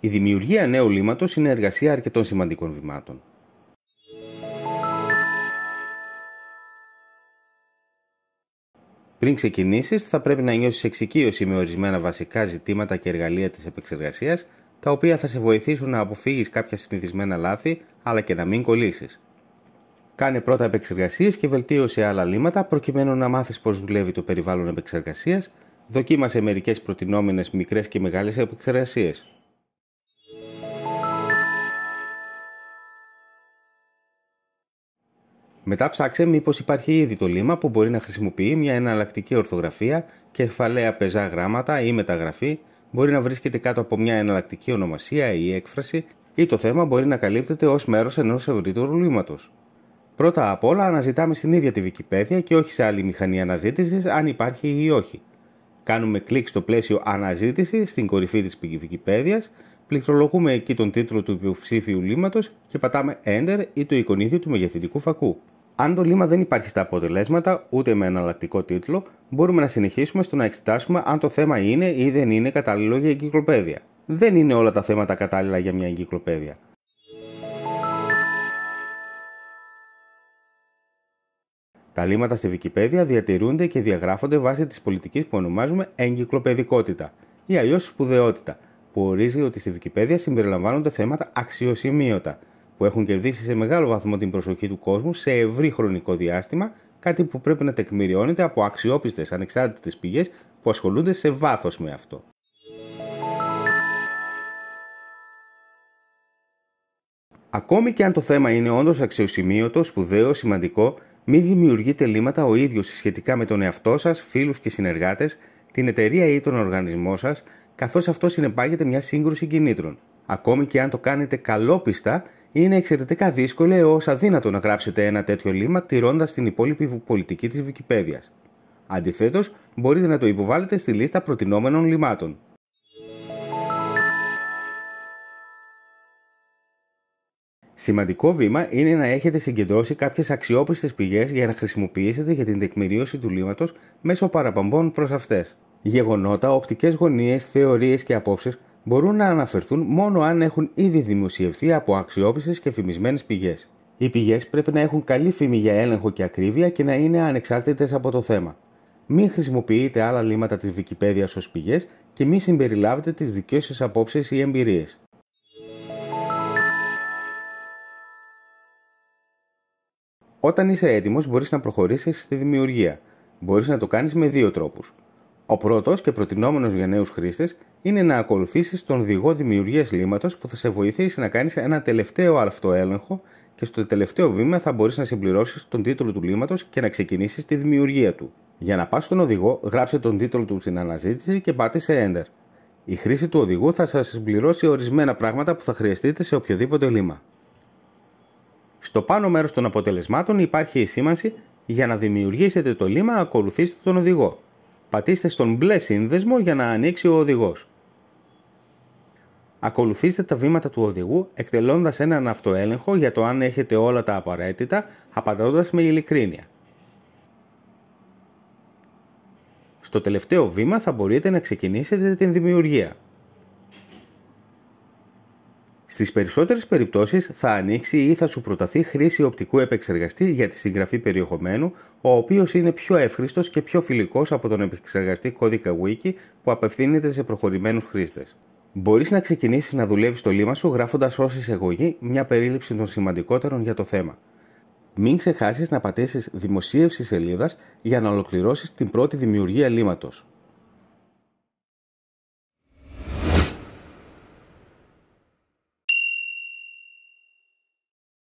Η δημιουργία νέου λίματος είναι εργασία αρκετών σημαντικών βημάτων. Πριν ξεκινήσεις, θα πρέπει να νιώσεις εξοικείωση με ορισμένα βασικά ζητήματα και εργαλεία της επεξεργασίας, τα οποία θα σε βοηθήσουν να αποφύγεις κάποια συνηθισμένα λάθη αλλά και να μην κολλήσεις. Κάνε πρώτα επεξεργασίες και βελτίωσε άλλα λύματα προκειμένου να μάθεις πώς δουλεύει το περιβάλλον επεξεργασίας. Δοκίμασε μερικές προτινόμενες μικρές και μεγάλες επεξεργασίες. Μετά ψάξε μήπως υπάρχει ήδη το λίμα που μπορεί να χρησιμοποιεί μια εναλλακτική ορθογραφία, κεφαλαία πεζά γράμματα ή μεταγραφή, μπορεί να βρίσκεται κάτω από μια εναλλακτική ονομασία ή έκφραση, ή το θέμα μπορεί να καλύπτεται ως μέρος ενός ευρύτερου λίματο. Πρώτα απ' όλα αναζητάμε στην ίδια τη Wikipedia και όχι σε άλλη μηχανή αναζήτησης αν υπάρχει ή όχι. Κάνουμε κλικ στο πλαίσιο αναζήτηση στην κορυφή της Wikipedia, πληκτρολογούμε εκεί τον τίτλο του υποψήφιου λήματος και πατάμε Enter ή το εικονίδιο του μεγεθυντικού φακού. Αν το λήμα δεν υπάρχει στα αποτελέσματα, ούτε με εναλλακτικό τίτλο, μπορούμε να συνεχίσουμε στο να εξετάσουμε αν το θέμα είναι ή δεν είναι κατάλληλο για εγκυκλοπαίδεια. Δεν είναι όλα τα θέματα κατάλληλα για μια εγκυκλοπαίδεια. Τα λήματα στη Wikipedia διατηρούνται και διαγράφονται βάσει της πολιτικής που ονομάζουμε εγκυκλοπαιδικότητα ή αλλιώς σπουδαιότητα, που ορίζει ότι στη Wikipedia συμπεριλαμβάνονται θέματα αξιοσημείωτα, που έχουν κερδίσει σε μεγάλο βαθμό την προσοχή του κόσμου σε ευρύ χρονικό διάστημα, κάτι που πρέπει να τεκμηριώνεται από αξιόπιστες ανεξάρτητες πηγές που ασχολούνται σε βάθος με αυτό. Ακόμη και αν το θέμα είναι όντως αξιοσημείωτο, σπουδαίο, σημαντικό, μη δημιουργείτε λύματα ο ίδιος σχετικά με τον εαυτό σας, φίλους και συνεργάτες, την εταιρεία ή τον οργανισμό σας, καθώς αυτό συνεπάγεται μια σύγκρουση κινήτρων. Ακόμη και αν το κάνετε καλόπιστα, είναι εξαιρετικά δύσκολο έως αδύνατο να γράψετε ένα τέτοιο λήμα τηρώντας την υπόλοιπη πολιτική της Wikipedia. Αντιθέτως, μπορείτε να το υποβάλλετε στη λίστα προτινόμενων λιμάτων. Σημαντικό βήμα είναι να έχετε συγκεντρώσει κάποιες αξιόπιστες πηγές για να χρησιμοποιήσετε για την τεκμηρίωση του λίματο μέσω παραπομπών προς αυτές. Γεγονότα, οπτικές γωνίες, θεωρίες και απόψεις μπορούν να αναφερθούν μόνο αν έχουν ήδη δημοσιευθεί από αξιόπιστες και φημισμένες πηγές. Οι πηγές πρέπει να έχουν καλή φήμη για έλεγχο και ακρίβεια και να είναι ανεξάρτητες από το θέμα. Μην χρησιμοποιείτε άλλα λύματα της Wikipedia ως πηγές και μην συμπεριλάβετε τις δικέ σα απόψεις ή εμπειρίες. Όταν είσαι έτοιμος, μπορείς να προχωρήσεις στη δημιουργία. Μπορείς να το κάνεις με δύο τρόπους. Ο πρώτος και προτινόμενος για νέους χρήστες είναι να ακολουθήσεις τον οδηγό δημιουργίας λύματος που θα σε βοηθήσει να κάνεις ένα τελευταίο αυτοέλεγχο και στο τελευταίο βήμα θα μπορείς να συμπληρώσεις τον τίτλο του λύματος και να ξεκινήσεις τη δημιουργία του. Για να πας στον οδηγό, γράψε τον τίτλο του στην αναζήτηση και πάτησε Enter. Η χρήση του οδηγού θα σας συμπληρώσει ορισμένα πράγματα που θα χρειαστείτε σε οποιοδήποτε λίμα. Στο πάνω μέρος των αποτελεσμάτων υπάρχει η σήμανση για να δημιουργήσετε το λίμα ακολουθήστε τον οδηγό. Πατήστε στον μπλε σύνδεσμο για να ανοίξει ο οδηγός. Ακολουθήστε τα βήματα του οδηγού εκτελώντας έναν αυτοέλεγχο για το αν έχετε όλα τα απαραίτητα, απαντώντας με ειλικρίνεια. Στο τελευταίο βήμα θα μπορείτε να ξεκινήσετε την δημιουργία. Στις περισσότερες περιπτώσεις θα ανοίξει ή θα σου προταθεί χρήση οπτικού επεξεργαστή για τη συγγραφή περιεχομένου, ο οποίος είναι πιο εύχρηστο και πιο φιλικός από τον επεξεργαστή κώδικα Wiki που απευθύνεται σε προχωρημένους χρήστες. Μπορείς να ξεκινήσεις να δουλεύεις το λίμα σου γράφοντας ως εισαγωγή μια περίληψη των σημαντικότερων για το θέμα. Μην ξεχάσεις να πατήσεις δημοσίευση σελίδας για να ολοκληρώσεις την πρώτη δημιουργία λίματο.